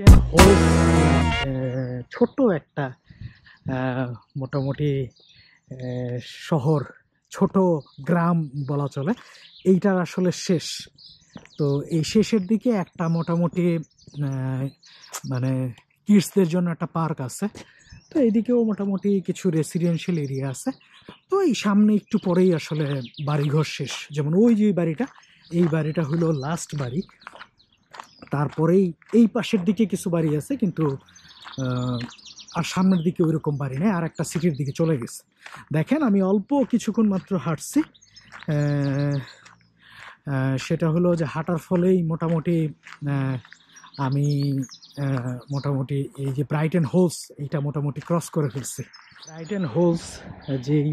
এটা ছোট একটা মোটামুটি শহর ছোট গ্রাম বলা চলে এইটার আসলে শেষ তো এই শেষের দিকে একটা মোটামুটি মানে কিডসদের জন্য একটা পার্ক আছে তো এইদিকেও মোটামুটি কিছু রেসিডেন্সিয়াল এরিয়া আছে তো এই সামনে একটু পরেই আসলে বাড়িঘর শেষ যেমন ওই যে বাড়িটা এই বাড়িটা হলো লাস্ট বাড়ি তারপরেই এই পাশের দিকে কিছু বাড়ি আছে কিন্তু আর সামনের দিকে ওই রকম বাড়ি নেই আর একটা সিটির দিকে চলে গেছে দেখেন আমি অল্প কিছুক্ষণ মাত্র হাঁটছি সেটা হলো যে হাঁটার ফলেই মোটামুটি আমি মোটামুটি এই যে ব্রাইটেন হোলস এইটা মোটামুটি ক্রস করে ফেলছি ব্রাইটেন হোলস যেই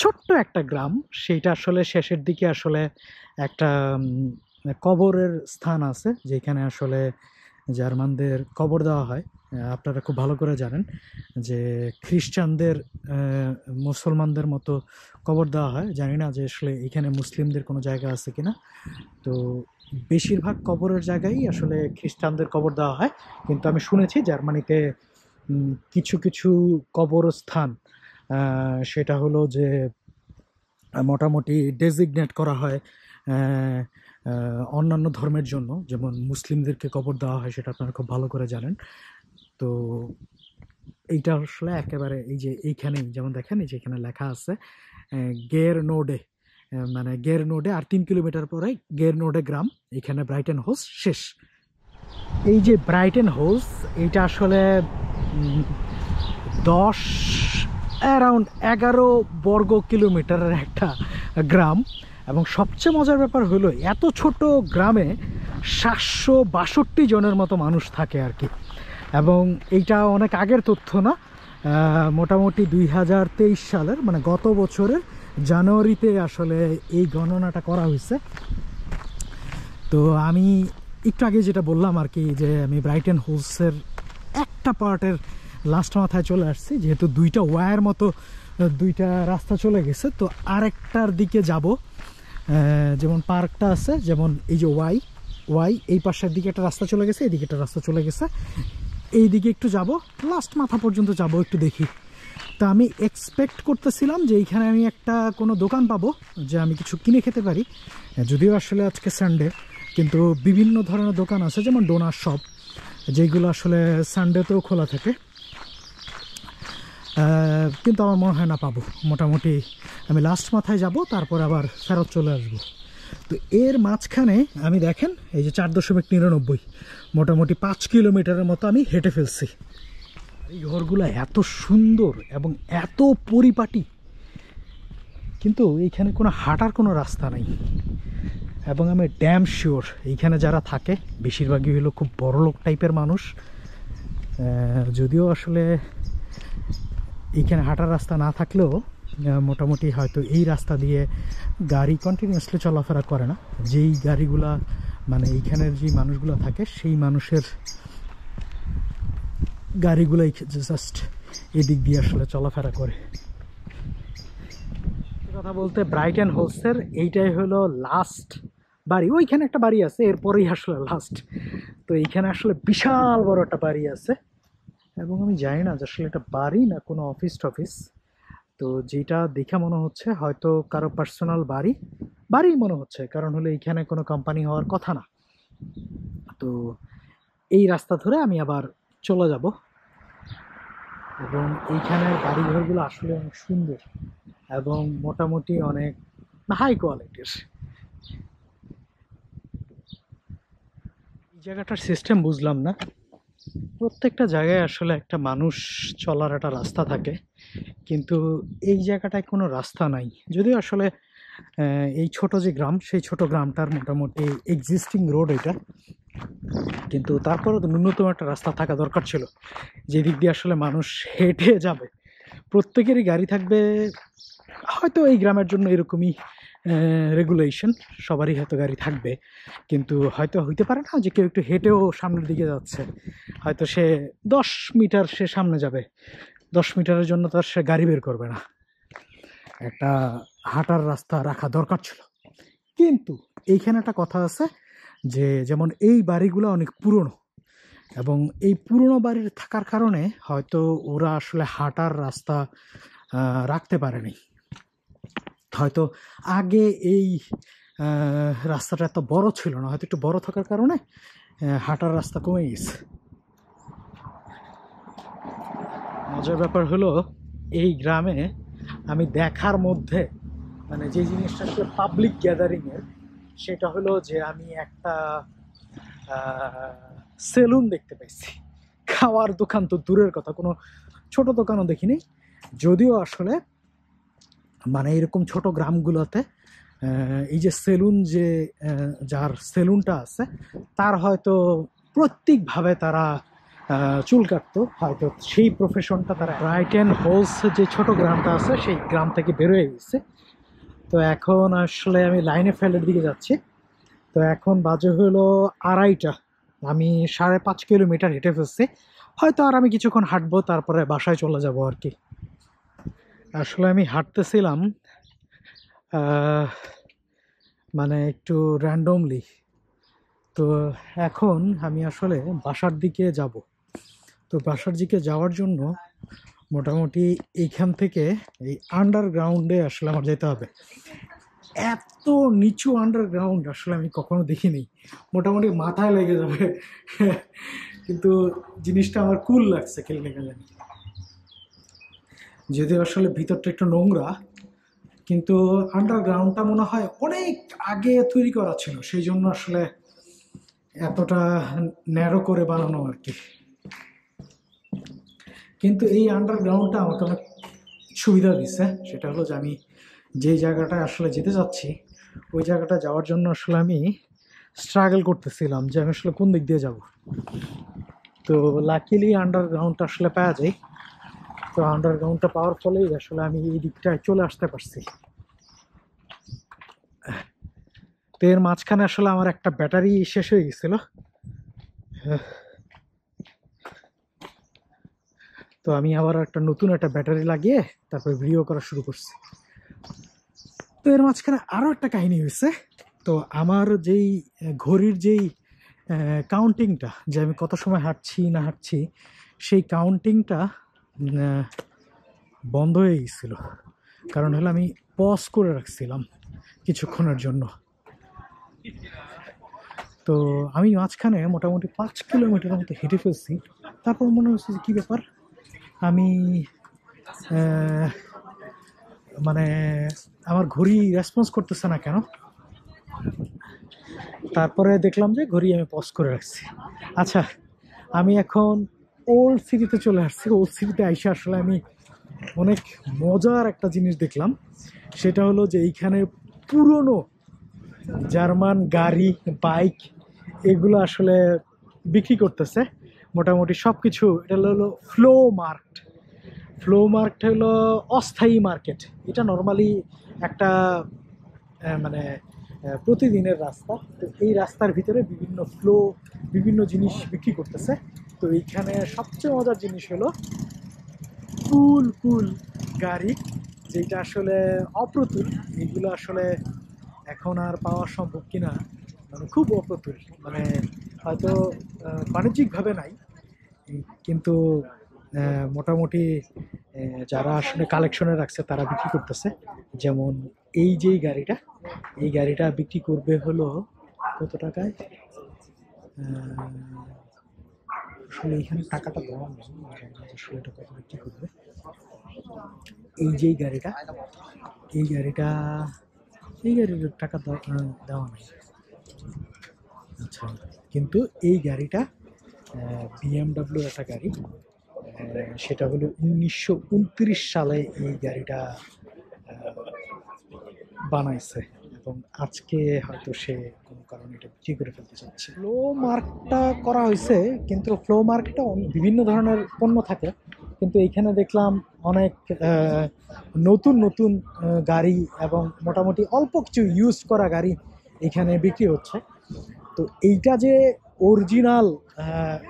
ছোট্ট একটা গ্রাম সেইটা আসলে শেষের দিকে আসলে একটা মানে কবরের স্থান আছে যেখানে আসলে জার্মানদের কবর দেওয়া হয় আপনারা খুব ভালো করে জানেন যে খ্রিস্টানদের মুসলমানদের মতো কবর দেওয়া হয় জানি না যে আসলে এখানে মুসলিমদের কোনো জায়গা আছে কি না তো বেশিরভাগ কবরের জায়গায় আসলে খ্রিস্টানদের কবর দেওয়া হয় কিন্তু আমি শুনেছি জার্মানিতে কিছু কিছু কবরস্থান সেটা হলো যে মোটামুটি ডেজিগনেট করা হয় অন্যান্য ধর্মের জন্য যেমন মুসলিমদেরকে কবর দেওয়া হয় সেটা আপনারা খুব ভালো করে জানেন তো এইটা আসলে একেবারে এই যে এইখানেই যেমন দেখেন এই যে এখানে লেখা আছে গের নোডে মানে গের নোডে আর তিন কিলোমিটার পরে গের নোডে গ্রাম এখানে ব্রাইটেন হোস শেষ এই যে ব্রাইটেন হোস এটা আসলে দশ অ্যারাউন্ড এগারো বর্গ কিলোমিটারের একটা গ্রাম এবং সবচেয়ে মজার ব্যাপার হলো এত ছোট গ্রামে সাতশো বাষট্টি জনের মতো মানুষ থাকে আর কি এবং এইটা অনেক আগের তথ্য না মোটামুটি দুই সালের মানে গত বছরের জানুয়ারিতে আসলে এই গণনাটা করা হয়েছে তো আমি একটু আগে যেটা বললাম আর কি যে আমি ব্রাইটেন হোলসের একটা পার্টের লাস্ট মাথায় চলে আসছি যেহেতু দুইটা ওয়ায়ের মতো দুইটা রাস্তা চলে গেছে তো আরেকটার দিকে যাব যেমন পার্কটা আছে যেমন এই যে ওয়াই ওয়াই এই পাশের দিকে একটা রাস্তা চলে গেছে এদিকে একটা রাস্তা চলে গেছে এই দিকে একটু যাব লাস্ট মাথা পর্যন্ত যাব একটু দেখি তা আমি এক্সপেক্ট করতেছিলাম যে এইখানে আমি একটা কোনো দোকান পাবো যে আমি কিছু কিনে খেতে পারি যদিও আসলে আজকে সানডে কিন্তু বিভিন্ন ধরনের দোকান আছে যেমন ডোনার শপ যেগুলো আসলে সানডেতেও খোলা থাকে কিন্তু আমার মনে হয় না পাবো মোটামুটি আমি লাস্ট মাথায় যাব তারপর আবার ফেরত চলে আসবো তো এর মাঝখানে আমি দেখেন এই যে চার দশমিক নিরানব্বই মোটামুটি পাঁচ কিলোমিটারের মতো আমি হেঁটে ফেলছি এই ঘরগুলো এত সুন্দর এবং এত পরিপাটি কিন্তু এইখানে কোনো হাঁটার কোনো রাস্তা নাই এবং আমি ড্যাম শিওর এইখানে যারা থাকে বেশিরভাগই হলো খুব বড় লোক টাইপের মানুষ যদিও আসলে এইখানে হাঁটার রাস্তা না থাকলেও মোটামুটি হয়তো এই রাস্তা দিয়ে গাড়ি কন্টিনিউয়াসলি চলাফেরা করে না যেই গাড়িগুলা মানে এইখানের যে মানুষগুলো থাকে সেই মানুষের গাড়িগুলো জাস্ট এদিক দিয়ে আসলে চলাফেরা করে কথা বলতে ব্রাইট অ্যান্ড হোলসের এইটাই হলো লাস্ট বাড়ি ওইখানে একটা বাড়ি আছে এরপরেই আসলে লাস্ট তো এইখানে আসলে বিশাল বড় একটা বাড়ি আছে এবং আমি জানি না যে আসলে এটা বাড়ি না কোনো অফিস টফিস তো যেটা দেখে মনে হচ্ছে হয়তো কারো পার্সোনাল বাড়ি বাড়ি মনে হচ্ছে কারণ হলো এইখানে কোনো কোম্পানি হওয়ার কথা না তো এই রাস্তা ধরে আমি আবার চলে যাব এবং এইখানের বাড়িঘরগুলো আসলে অনেক সুন্দর এবং মোটামুটি অনেক হাই কোয়ালিটির এই জায়গাটার সিস্টেম বুঝলাম না প্রত্যেকটা জায়গায় আসলে একটা মানুষ চলার একটা রাস্তা থাকে কিন্তু এই জায়গাটায় কোনো রাস্তা নাই যদিও আসলে এই ছোট যে গ্রাম সেই ছোট গ্রামটার মোটামুটি এক্সিস্টিং রোড এটা কিন্তু তো ন্যূনতম একটা রাস্তা থাকা দরকার ছিল যেদিক দিয়ে আসলে মানুষ হেঁটে যাবে প্রত্যেকেরই গাড়ি থাকবে হয়তো এই গ্রামের জন্য এরকমই রেগুলেশন সবারই হয়তো গাড়ি থাকবে কিন্তু হয়তো হইতে পারে না যে কেউ একটু হেঁটেও সামনের দিকে যাচ্ছে হয়তো সে দশ মিটার সে সামনে যাবে দশ মিটারের জন্য তার সে গাড়ি বের করবে না একটা হাঁটার রাস্তা রাখা দরকার ছিল কিন্তু এইখানে একটা কথা আছে যে যেমন এই বাড়িগুলো অনেক পুরনো এবং এই পুরনো বাড়ির থাকার কারণে হয়তো ওরা আসলে হাঁটার রাস্তা রাখতে পারেনি হয়তো আগে এই রাস্তাটা এত বড় ছিল না হয়তো একটু বড় থাকার কারণে হাঁটার রাস্তা কমে গেছে মজার ব্যাপার হলো এই গ্রামে আমি দেখার মধ্যে মানে যে জিনিসটা হচ্ছে পাবলিক গ্যাদারিংয়ের সেটা হলো যে আমি একটা সেলুন দেখতে পাইছি খাওয়ার দোকান তো দূরের কথা কোনো ছোট দোকানও দেখিনি যদিও আসলে মানে এরকম ছোট গ্রামগুলোতে এই যে সেলুন যে যার সেলুনটা আছে তার হয়তো প্রত্যেকভাবে তারা চুল কাটতো হয়তো সেই প্রফেশনটা তারা রাইট অ্যান্ড হোলস যে ছোট গ্রামটা আছে সেই গ্রাম থেকে বেরোয় গেছে তো এখন আসলে আমি লাইনে ফেলের দিকে যাচ্ছি তো এখন বাজে হলো আড়াইটা আমি সাড়ে পাঁচ কিলোমিটার হেঁটে ফেলছি হয়তো আর আমি কিছুক্ষণ হাঁটবো তারপরে বাসায় চলে যাব আর কি আসলে আমি হাঁটতেছিলাম মানে একটু র্যান্ডমলি তো এখন আমি আসলে বাসার দিকে যাব তো বাসার দিকে যাওয়ার জন্য মোটামুটি এইখান থেকে এই আন্ডারগ্রাউন্ডে আসলে আমার যেতে হবে এত নিচু আন্ডারগ্রাউন্ড আসলে আমি কখনো দেখিনি মোটামুটি মাথায় লেগে যাবে কিন্তু জিনিসটা আমার কুল লাগছে খেলতে গেলে যদিও আসলে ভিতরটা একটু নোংরা কিন্তু আন্ডারগ্রাউন্ডটা মনে হয় অনেক আগে তৈরি করা ছিল সেই জন্য আসলে এতটা ন্যারো করে বানানো আর কি কিন্তু এই আন্ডারগ্রাউন্ডটা আমাকে অনেক সুবিধা দিচ্ছে সেটা হলো যে আমি যে জায়গাটা আসলে যেতে চাচ্ছি ওই জায়গাটা যাওয়ার জন্য আসলে আমি স্ট্রাগল করতেছিলাম যে আমি আসলে কোন দিক দিয়ে যাব তো লাকিলি আন্ডারগ্রাউন্ডটা আসলে পাওয়া যায় তো আন্ডারগ্রাউন্ডটা পাওয়ার ফলেই আসলে আমি এই দিকটায় চলে আসতে পারছি তো এর মাঝখানে আসলে আমার একটা ব্যাটারি শেষ হয়ে গেছিল তো আমি আবার একটা নতুন একটা ব্যাটারি লাগিয়ে তারপর ভিডিও করা শুরু করছি তো এর মাঝখানে আরও একটা কাহিনী হয়েছে তো আমার যেই ঘড়ির যেই কাউন্টিংটা যে আমি কত সময় হাঁটছি না হাঁটছি সেই কাউন্টিংটা বন্ধ হয়ে গেছিল কারণ হলো আমি পজ করে রাখছিলাম কিছুক্ষণের জন্য তো আমি মাঝখানে মোটামুটি পাঁচ কিলোমিটার মতো হেঁটে ফেলছি তারপর মনে হচ্ছে যে কী ব্যাপার আমি মানে আমার ঘড়ি রেসপন্স করতেছে না কেন তারপরে দেখলাম যে ঘড়ি আমি পজ করে রাখছি আচ্ছা আমি এখন ওল্ড সিটিতে চলে আসছি ওল্ড সিটিতে আইসে আসলে আমি অনেক মজার একটা জিনিস দেখলাম সেটা হলো যে এইখানে পুরনো জার্মান গাড়ি বাইক এগুলো আসলে বিক্রি করতেছে মোটামুটি সব কিছু এটা হলো ফ্লো মার্কট ফ্লো মার্কট হলো অস্থায়ী মার্কেট এটা নর্মালি একটা মানে প্রতিদিনের রাস্তা তো এই রাস্তার ভিতরে বিভিন্ন ফ্লো বিভিন্ন জিনিস বিক্রি করতেছে তো এইখানে সবচেয়ে মজার জিনিস হলো কুল কুল গাড়ি যেটা আসলে অপ্রতুল এগুলো আসলে এখন আর পাওয়া সম্ভব কিনা মানে খুব অপ্রতুল মানে হয়তো বাণিজ্যিকভাবে নাই কিন্তু মোটামুটি যারা আসলে কালেকশনে রাখছে তারা বিক্রি করতেছে যেমন এই যে গাড়িটা এই গাড়িটা বিক্রি করবে হলো কত টাকায় আসলে এখানে টাকাটা দেওয়া আসলে এটা কত বিক্রি করবে এই যে গাড়িটা এই গাড়িটা এই গাড়িটার টাকা দেওয়া নেই আচ্ছা কিন্তু এই গাড়িটা বিএমডাব্লিউ একটা গাড়ি সেটা হলো উনিশশো উনত্রিশ সালে এই গাড়িটা বানাইছে এবং আজকে হয়তো সে বিক্রি করে ফেলতে চাচ্ছে ফ্লো মার্কটা করা হয়েছে কিন্তু ফ্লো মার্কটা বিভিন্ন ধরনের পণ্য থাকে কিন্তু এইখানে দেখলাম অনেক নতুন নতুন গাড়ি এবং মোটামুটি অল্প কিছু ইউজ করা গাড়ি এখানে বিক্রি হচ্ছে তো এইটা যে অরিজিনাল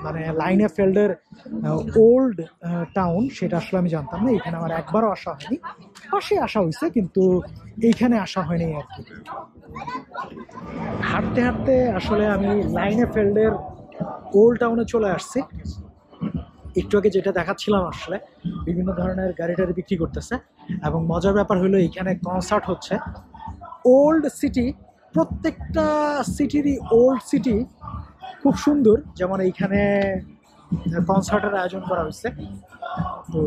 মানে লাইনে ফেল্ডের ওল্ড টাউন সেটা আসলে আমি জানতাম না এখানে আমার একবারও আসা হয়নি পাশে আসা হয়েছে কিন্তু এইখানে আসা হয়নি আর কি হাঁটতে হাঁটতে আসলে আমি লাইনে ফেল্ডের ওল্ড টাউনে চলে আসছি একটু আগে যেটা দেখাচ্ছিলাম আসলে বিভিন্ন ধরনের গাড়ি টাড়ি বিক্রি করতেছে এবং মজার ব্যাপার হলো এখানে কনসার্ট হচ্ছে ওল্ড সিটি প্রত্যেকটা সিটিরই ওল্ড সিটি খুব সুন্দর যেমন এইখানে কনসার্টের আয়োজন করা হয়েছে তো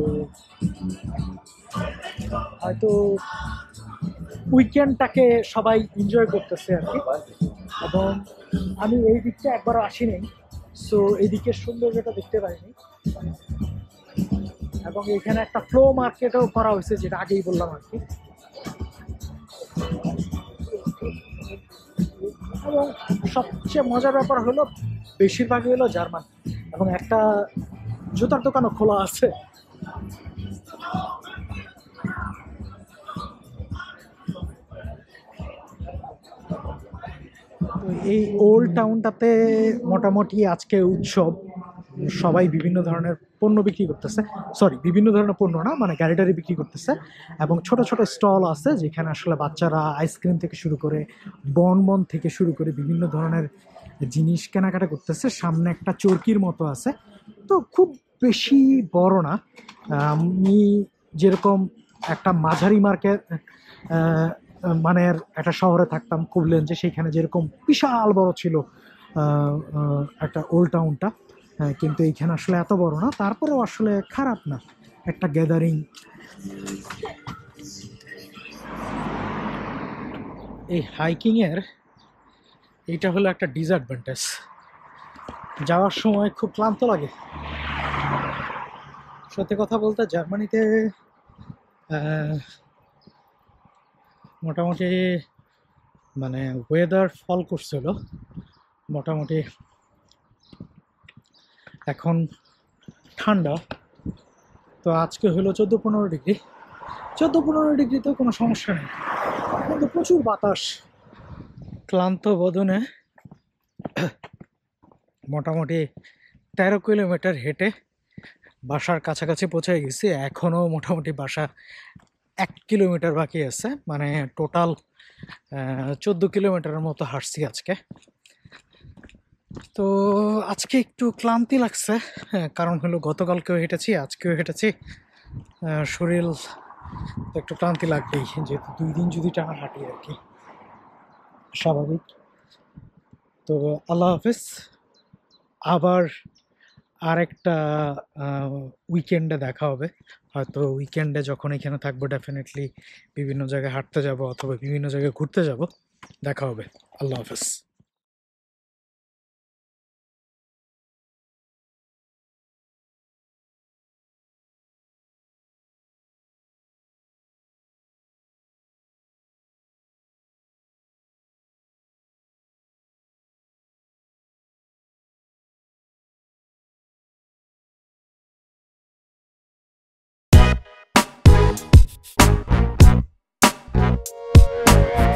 হয়তো উইকেন্ডটাকে সবাই এনজয় করতেছে আর কি এবং আমি এই দিকটা একবারও আসিনি সো এদিকে সৌন্দর্যটা দেখতে পাইনি এবং এখানে একটা ফ্লো মার্কেটও করা হয়েছে যেটা আগেই বললাম আর কি এবং সবচেয়ে মজার ব্যাপার হলো বেশিরভাগই হলো জার্মান এবং একটা জুতার দোকানও খোলা আছে এই ওল্ড টাউনটাতে মোটামুটি আজকে উৎসব সবাই বিভিন্ন ধরনের পণ্য বিক্রি করতেছে সরি বিভিন্ন ধরনের পণ্য না মানে গ্যারিটারি বিক্রি করতেছে এবং ছোট ছোট স্টল আছে যেখানে আসলে বাচ্চারা আইসক্রিম থেকে শুরু করে বনবন থেকে শুরু করে বিভিন্ন ধরনের জিনিস কেনাকাটা করতেছে সামনে একটা চরকির মতো আছে তো খুব বেশি বড় না আমি যেরকম একটা মাঝারি মার্কেট মানের একটা শহরে থাকতাম যে সেইখানে যেরকম বিশাল বড় ছিল একটা ওল্ড টাউনটা হ্যাঁ, কিন্তু এইখানে আসলে এত বড় না তারপরেও আসলে খারাপ না একটা গ্যাদারিং এই হাইকিংয়ের এটা হলো একটা ডিসঅ্যাডভান্টেজ যাওয়ার সময় খুব ক্লান্ত লাগে সত্যি কথা বলতে জার্মানিতে মোটামুটি মানে ওয়েদার ফল করছিল মোটামুটি এখন ঠান্ডা তো আজকে হলো চোদ্দো পনেরো ডিগ্রি চোদ্দো পনেরো ডিগ্রিতেও কোনো সমস্যা নেই কিন্তু প্রচুর বাতাস ক্লান্ত বদনে মোটামুটি তেরো কিলোমিটার হেঁটে বাসার কাছাকাছি পৌঁছে গেছি এখনও মোটামুটি বাসা এক কিলোমিটার বাকি আছে মানে টোটাল চোদ্দ কিলোমিটারের মতো হাঁটছি আজকে তো আজকে একটু ক্লান্তি লাগছে হ্যাঁ, কারণ হলো গতকালকেও হেঁটেছি আজকেও হেঁটেছি শরীর একটু ক্লান্তি লাগবেই যেহেতু দুই দিন যদি টানা হাঁটি আর কি স্বাভাবিক তো আল্লাহ হাফেজ আবার আর একটা উইকেন্ডে দেখা হবে হয়তো উইকেন্ডে যখন এখানে থাকবো ডেফিনেটলি বিভিন্ন জায়গায় হাঁটতে যাব অথবা বিভিন্ন জায়গায় ঘুরতে যাব দেখা হবে আল্লাহ হাফেজ Yeah.